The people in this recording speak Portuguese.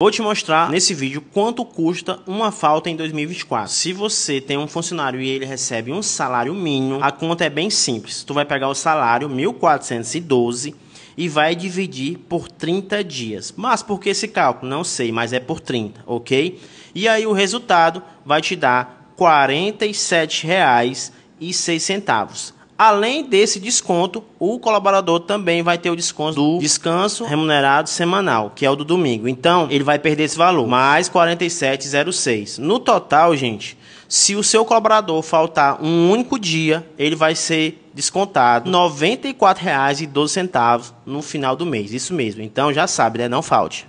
Vou te mostrar nesse vídeo quanto custa uma falta em 2024. Se você tem um funcionário e ele recebe um salário mínimo, a conta é bem simples. Tu vai pegar o salário 1412 e vai dividir por 30 dias. Mas por que esse cálculo? Não sei, mas é por 30, ok? E aí o resultado vai te dar R$ 47,06. Além desse desconto, o colaborador também vai ter o desconto do descanso remunerado semanal, que é o do domingo. Então, ele vai perder esse valor, mais 47,06. No total, gente, se o seu colaborador faltar um único dia, ele vai ser descontado R$ 94,12 no final do mês. Isso mesmo. Então, já sabe, né? Não falte.